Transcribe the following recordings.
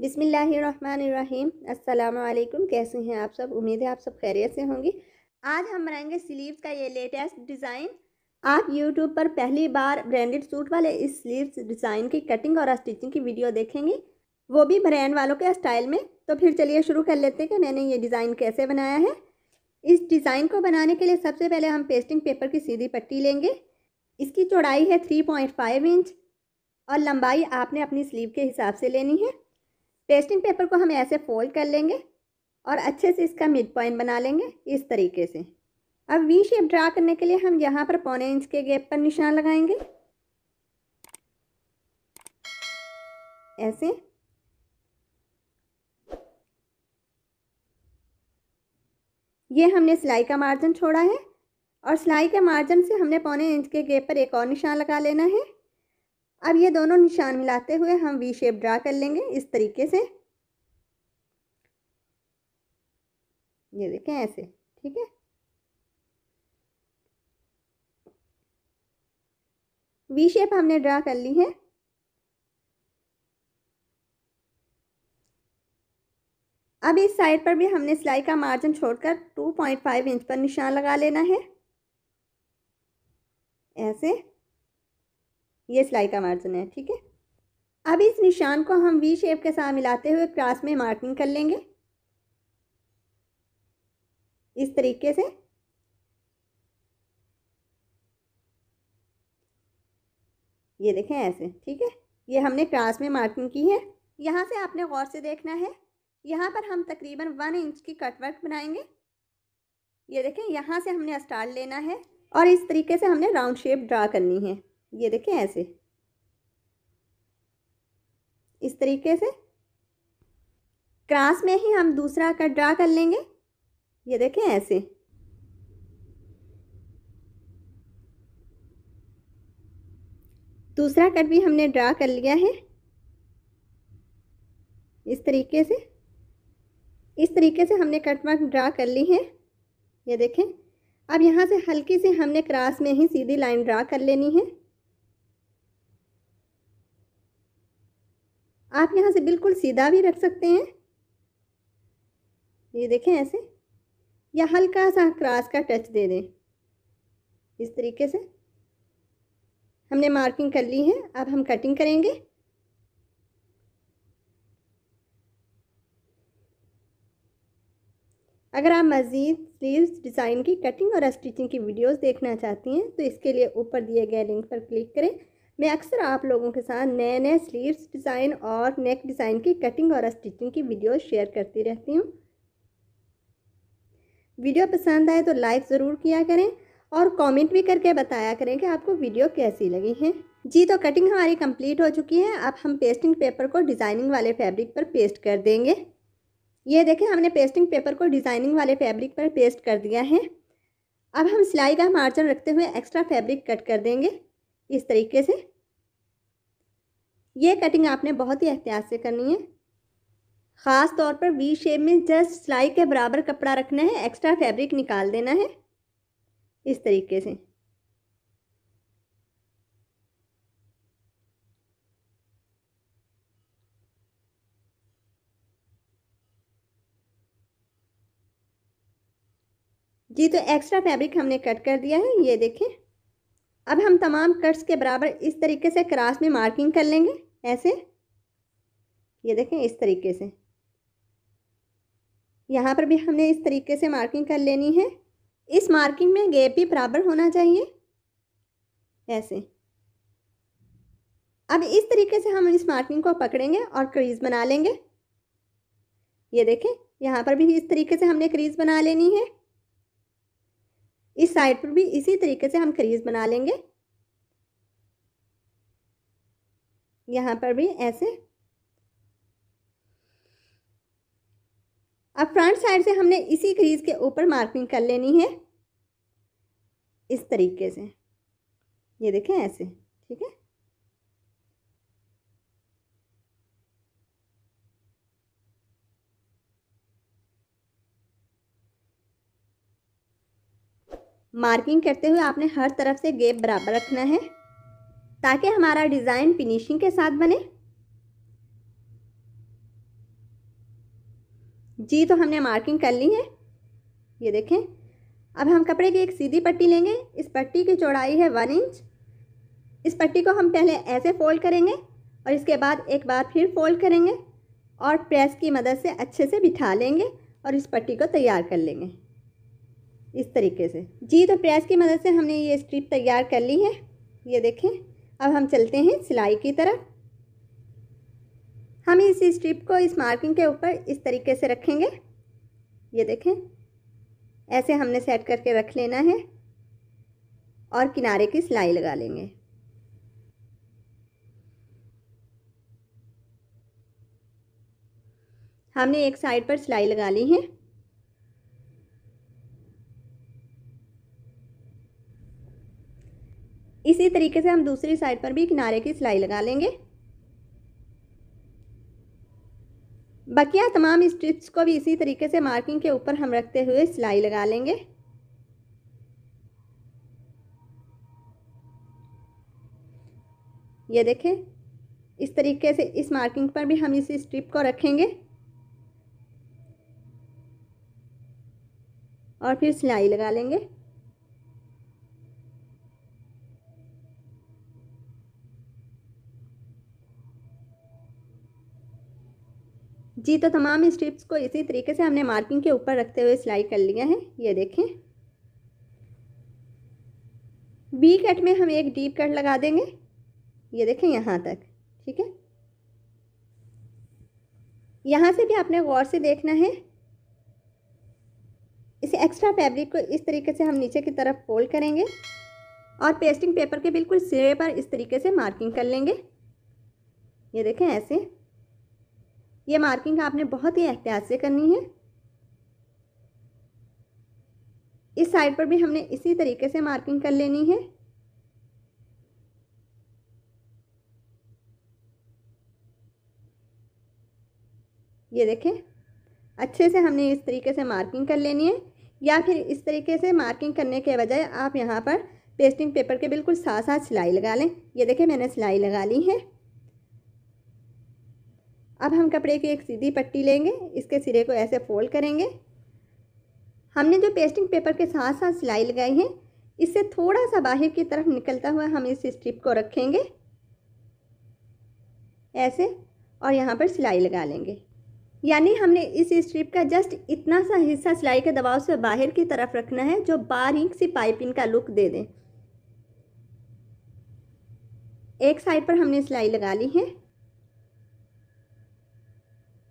बिसमीम् अल्लाम कैसे हैं आप सब उम्मीद है आप सब खैरियत से होंगी आज हम बनाएंगे स्लीव्स का ये लेटेस्ट डिज़ाइन आप यूट्यूब पर पहली बार ब्रांडेड सूट वाले इस स्लीव्स डिज़ाइन की कटिंग और स्टिचिंग की वीडियो देखेंगे वो भी ब्रांड वालों के स्टाइल में तो फिर चलिए शुरू कर लेते हैं कि मैंने ये डिज़ाइन कैसे बनाया है इस डिज़ाइन को बनाने के लिए सबसे पहले हम पेस्टिंग पेपर की सीधी पट्टी लेंगे इसकी चौड़ाई है थ्री पॉइंट फाइव इंच और लंबाई आपने अपनी स्लीव के हिसाब से लेनी है पेस्टिंग पेपर को हम ऐसे फोल्ड कर लेंगे और अच्छे से इसका मिड पॉइंट बना लेंगे इस तरीके से अब वी शेप ड्रा करने के लिए हम यहाँ पर पौने इंच के गैप पर निशान लगाएंगे ऐसे ये हमने सिलाई का मार्जिन छोड़ा है और सिलाई के मार्जिन से हमने पौने इंच के गैप पर एक और निशान लगा लेना है अब ये दोनों निशान मिलाते हुए हम वी शेप ड्रा कर लेंगे इस तरीके से ये देखें ऐसे ठीक है वी शेप हमने ड्रा कर ली है अब इस साइड पर भी हमने सिलाई का मार्जिन छोड़कर 2.5 इंच पर निशान लगा लेना है ऐसे ये सिलाई का मार्जिन है ठीक है अब इस निशान को हम वी शेप के साथ मिलाते हुए क्रॉस में मार्किंग कर लेंगे इस तरीके से ये देखें ऐसे ठीक है ये हमने क्रॉस में मार्किंग की है यहाँ से आपने गौर से देखना है यहाँ पर हम तकरीबन वन इंच की कटवर्क बनाएंगे ये देखें यहाँ से हमने स्टार लेना है और इस तरीके से हमने राउंड शेप ड्रा करनी है ये देखें ऐसे इस तरीके से क्रास में ही हम दूसरा कट ड्रा कर लेंगे ये देखें ऐसे दूसरा कट भी हमने ड्रा कर लिया है इस तरीके से इस तरीके से हमने कट मार्क ड्रा कर ली है ये देखें अब यहाँ से हल्की सी हमने क्रास में ही सीधी लाइन ड्रा कर लेनी है आप यहाँ से बिल्कुल सीधा भी रख सकते हैं ये देखें ऐसे या हल्का सा क्रास का टच दे दें इस तरीके से हमने मार्किंग कर ली है अब हम कटिंग करेंगे अगर आप मज़ीद स्लीव्स डिज़ाइन की कटिंग और स्टिचिंग की वीडियोस देखना चाहती हैं तो इसके लिए ऊपर दिए गए लिंक पर क्लिक करें मैं अक्सर आप लोगों के साथ नए नए स्लीव्स डिज़ाइन और नेक डिज़ाइन की कटिंग और स्टिचिंग की वीडियो शेयर करती रहती हूँ वीडियो पसंद आए तो लाइक ज़रूर किया करें और कमेंट भी करके बताया करें कि आपको वीडियो कैसी लगी है जी तो कटिंग हमारी कंप्लीट हो चुकी है अब हम पेस्टिंग पेपर को डिज़ाइनिंग वाले फैब्रिक पर पेस्ट कर देंगे ये देखें हमने पेस्टिंग पेपर को डिज़ाइनिंग वाले फैब्रिक पर पेस्ट कर दिया है अब हम सिलाई का मार्जिन रखते हुए एक्स्ट्रा फैब्रिक कट कर देंगे इस तरीके से ये कटिंग आपने बहुत ही एहतियात से करनी है ख़ास तौर पर वी शेप में जस्ट सिलाई के बराबर कपड़ा रखना है एक्स्ट्रा फैब्रिक निकाल देना है इस तरीके से जी तो एक्स्ट्रा फैब्रिक हमने कट कर दिया है ये देखें अब हम तमाम कट्स के बराबर इस तरीके से क्रास में मार्किंग कर लेंगे ऐसे ये देखें इस तरीके से यहाँ पर भी हमने इस तरीके से मार्किंग कर लेनी है इस मार्किंग में गैप भी बराबर होना चाहिए ऐसे अब इस तरीके से हम इस मार्किंग को पकड़ेंगे और क्रीज बना लेंगे ये देखें यहाँ पर भी इस तरीके से हमने क्रीज बना लेनी है इस साइड पर भी इसी तरीके से हम क्रीज बना लेंगे यहाँ पर भी ऐसे अब फ्रंट साइड से हमने इसी क्रीज के ऊपर मार्किंग कर लेनी है इस तरीके से ये देखें ऐसे ठीक है मार्किंग करते हुए आपने हर तरफ से गेप बराबर रखना है ताकि हमारा डिज़ाइन फिनिशिंग के साथ बने जी तो हमने मार्किंग कर ली है ये देखें अब हम कपड़े की एक सीधी पट्टी लेंगे इस पट्टी की चौड़ाई है वन इंच इस पट्टी को हम पहले ऐसे फोल्ड करेंगे और इसके बाद एक बार फिर फोल्ड करेंगे और प्रेस की मदद से अच्छे से बिठा लेंगे और इस पट्टी को तैयार कर लेंगे इस तरीके से जी तो प्रेस की मदद से हमने ये स्ट्रिप तैयार कर ली है ये देखें अब हम चलते हैं सिलाई की तरफ हम इस स्ट्रिप को इस मार्किंग के ऊपर इस तरीके से रखेंगे ये देखें ऐसे हमने सेट करके रख लेना है और किनारे की सिलाई लगा लेंगे हमने एक साइड पर सिलाई लगा ली है इसी तरीके से हम दूसरी साइड पर भी किनारे की सिलाई लगा लेंगे बकिया तमाम स्टिच को भी इसी तरीके से मार्किंग के ऊपर हम रखते हुए सिलाई लगा लेंगे ये देखें इस तरीके से इस मार्किंग पर भी हम इस स्ट्रिप को रखेंगे और फिर सिलाई लगा लेंगे जी तो तमाम स्ट्रिप्स को इसी तरीके से हमने मार्किंग के ऊपर रखते हुए सिलाई कर लिया है ये देखें बी कट में हम एक डीप कट लगा देंगे ये देखें यहाँ तक ठीक है यहाँ से भी आपने गौर से देखना है इसे एक्स्ट्रा फैब्रिक को इस तरीके से हम नीचे की तरफ फोल्ड करेंगे और पेस्टिंग पेपर के बिल्कुल सिरे पर इस तरीके से मार्किंग कर लेंगे ये देखें ऐसे ये मार्किंग आपने बहुत ही एहतियात से करनी है इस साइड पर भी हमने इसी तरीके से मार्किंग कर लेनी है ये देखें अच्छे से हमने इस तरीके से मार्किंग कर लेनी है या फिर इस तरीके से मार्किंग करने के बजाय आप यहाँ पर पेस्टिंग पेपर के बिल्कुल साथ साथ सिलाई लगा लें ये देखें मैंने सिलाई लगा ली है अब हम कपड़े की एक सीधी पट्टी लेंगे इसके सिरे को ऐसे फोल्ड करेंगे हमने जो पेस्टिंग पेपर के साथ साथ सिलाई लगाई है इससे थोड़ा सा बाहर की तरफ निकलता हुआ हम इस स्ट्रिप को रखेंगे ऐसे और यहाँ पर सिलाई लगा लेंगे यानी हमने इस स्ट्रिप का जस्ट इतना सा हिस्सा सिलाई के दबाव से बाहर की तरफ रखना है जो बारीक सी पाइपिंग का लुक दे दें एक साइड पर हमने सिलाई लगा ली है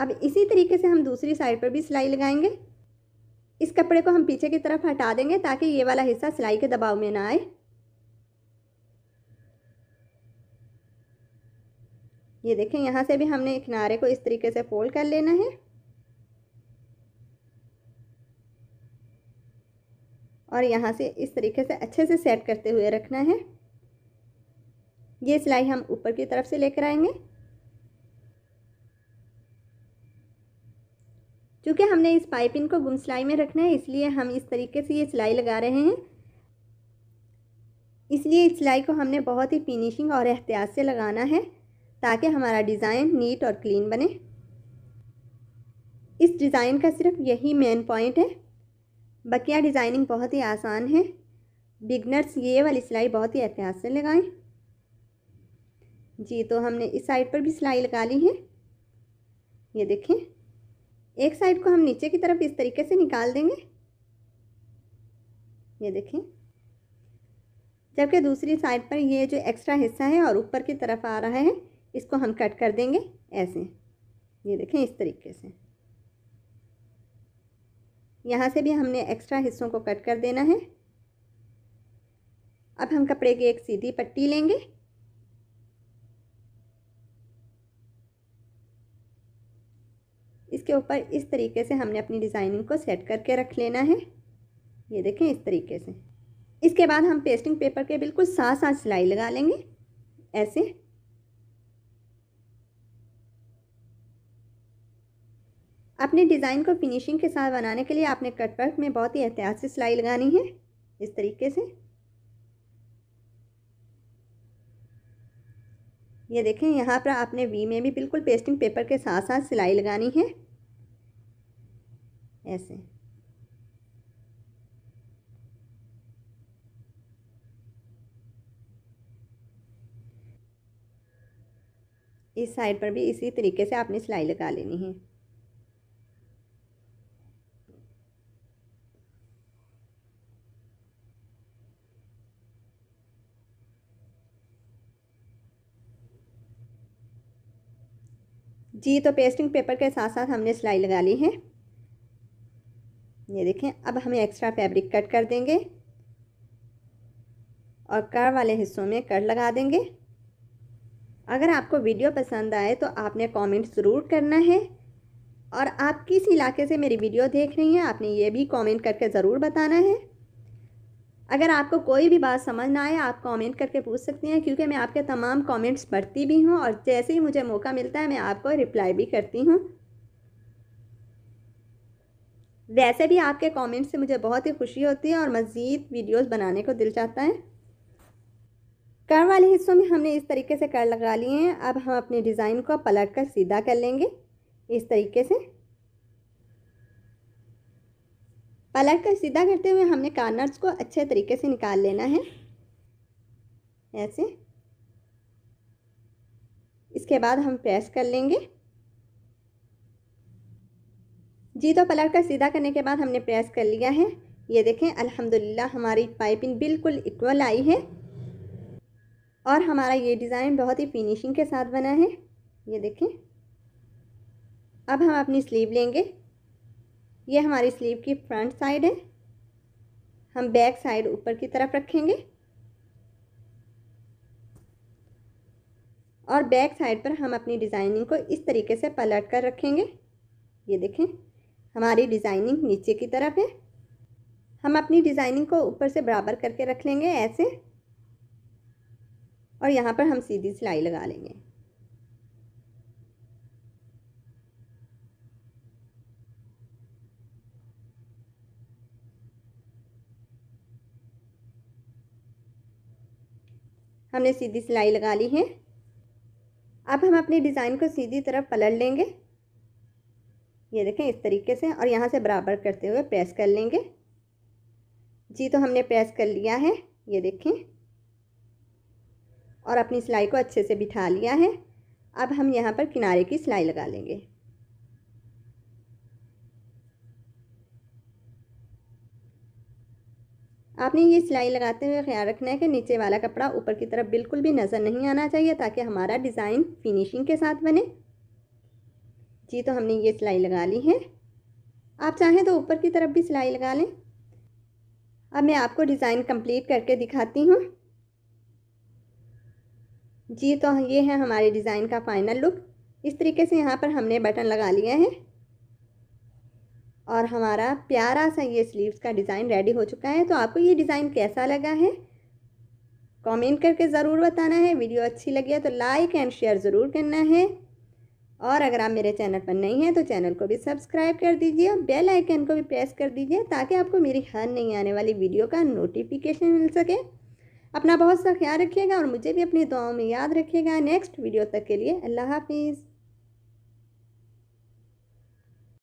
अब इसी तरीके से हम दूसरी साइड पर भी सिलाई लगाएंगे इस कपड़े को हम पीछे की तरफ हटा देंगे ताकि ये वाला हिस्सा सिलाई के दबाव में ना आए ये देखें यहाँ से भी हमने किनारे को इस तरीके से फोल्ड कर लेना है और यहाँ से इस तरीके से अच्छे से सेट करते हुए रखना है ये सिलाई हम ऊपर की तरफ से लेकर आएंगे चूँकि हमने इस पाइपिंग को गुम सिलाई में रखना है इसलिए हम इस तरीके से ये सिलाई लगा रहे हैं इसलिए इस सिलाई को हमने बहुत ही फिनिशिंग और एहतियात से लगाना है ताकि हमारा डिज़ाइन नीट और क्लीन बने इस डिज़ाइन का सिर्फ यही मेन पॉइंट है बकिया डिज़ाइनिंग बहुत ही आसान है बिगनर्स ये वाली सिलाई बहुत ही एहतियात से लगाएं जी तो हमने इस साइड पर भी सिलाई लगा ली है ये देखें एक साइड को हम नीचे की तरफ इस तरीके से निकाल देंगे ये देखें जबकि दूसरी साइड पर ये जो एक्स्ट्रा हिस्सा है और ऊपर की तरफ आ रहा है इसको हम कट कर देंगे ऐसे ये देखें इस तरीके से यहाँ से भी हमने एक्स्ट्रा हिस्सों को कट कर देना है अब हम कपड़े की एक सीधी पट्टी लेंगे इसके ऊपर इस तरीके से हमने अपनी डिज़ाइनिंग को सेट करके रख लेना है ये देखें इस तरीके से इसके बाद हम पेस्टिंग पेपर के बिल्कुल साथ साथ सिलाई लगा लेंगे ऐसे अपने डिज़ाइन को फिनिशिंग के साथ बनाने के लिए आपने कटवर्क में बहुत ही एहतियात से सिलाई लगानी है इस तरीके से ये देखें यहाँ पर आपने वी में भी बिल्कुल पेस्टिंग पेपर के साथ साथ सिलाई लगानी है ऐसे इस साइड पर भी इसी तरीके से आपने सिलाई लगा लेनी है जी तो पेस्टिंग पेपर के साथ साथ हमने सिलाई लगा ली है ये देखें अब हमें एक्स्ट्रा फैब्रिक कट कर देंगे और कर वाले हिस्सों में कट लगा देंगे अगर आपको वीडियो पसंद आए तो आपने कमेंट ज़रूर करना है और आप किस इलाके से मेरी वीडियो देख रही हैं आपने ये भी कमेंट करके ज़रूर बताना है अगर आपको कोई भी बात समझ ना आए आप कमेंट करके पूछ सकती हैं क्योंकि मैं आपके तमाम कमेंट्स पढ़ती भी हूँ और जैसे ही मुझे मौका मिलता है मैं आपको रिप्लाई भी करती हूँ वैसे भी आपके कमेंट्स से मुझे बहुत ही खुशी होती है और मज़ीद वीडियोस बनाने को दिल चाहता है कर वाले हिस्सों में हमने इस तरीके से कर लगा लिए हैं अब हम अपने डिज़ाइन को पलट कर सीधा कर लेंगे इस तरीके से पलट कर सीधा करते हुए हमने कार्नर्स को अच्छे तरीके से निकाल लेना है ऐसे इसके बाद हम प्रेस कर लेंगे जी तो पलट कर सीधा करने के बाद हमने प्रेस कर लिया है ये देखें अल्हम्दुलिल्लाह हमारी पाइपिंग बिल्कुल इक्वल आई है और हमारा ये डिज़ाइन बहुत ही फिनिशिंग के साथ बना है ये देखें अब हम अपनी स्लीव लेंगे ये हमारी स्लीव की फ्रंट साइड है हम बैक साइड ऊपर की तरफ रखेंगे और बैक साइड पर हम अपनी डिज़ाइनिंग को इस तरीके से पलट कर रखेंगे ये देखें हमारी डिज़ाइनिंग नीचे की तरफ है हम अपनी डिज़ाइनिंग को ऊपर से बराबर करके रख लेंगे ऐसे और यहाँ पर हम सीधी सिलाई लगा लेंगे हमने सीधी सिलाई लगा ली है अब हम अपनी डिज़ाइन को सीधी तरफ पलट लेंगे ये देखें इस तरीके से और यहाँ से बराबर करते हुए प्रेस कर लेंगे जी तो हमने प्रेस कर लिया है ये देखें और अपनी सिलाई को अच्छे से बिठा लिया है अब हम यहाँ पर किनारे की सिलाई लगा लेंगे आपने ये सिलाई लगाते हुए ख्याल रखना है कि नीचे वाला कपड़ा ऊपर की तरफ बिल्कुल भी नज़र नहीं आना चाहिए ताकि हमारा डिज़ाइन फिनिशिंग के साथ बने जी तो हमने ये सिलाई लगा ली है आप चाहें तो ऊपर की तरफ भी सिलाई लगा लें अब मैं आपको डिज़ाइन कंप्लीट करके दिखाती हूँ जी तो ये है हमारे डिज़ाइन का फाइनल लुक इस तरीके से यहाँ पर हमने बटन लगा लिया है और हमारा प्यारा सा ये स्लीव्स का डिज़ाइन रेडी हो चुका है तो आपको ये डिज़ाइन कैसा लगा है कमेंट करके ज़रूर बताना है वीडियो अच्छी लगी है तो लाइक एंड शेयर ज़रूर करना है और अगर आप मेरे चैनल पर नहीं हैं तो चैनल को भी सब्सक्राइब कर दीजिए और बेल आइकन को भी प्रेस कर दीजिए ताकि आपको मेरी हर नई आने वाली वीडियो का नोटिफिकेशन मिल सके अपना बहुत सा ख्याल रखिएगा और मुझे भी अपनी दुआओं में याद रखिएगा नेक्स्ट वीडियो तक के लिए अल्लाह हाफिज़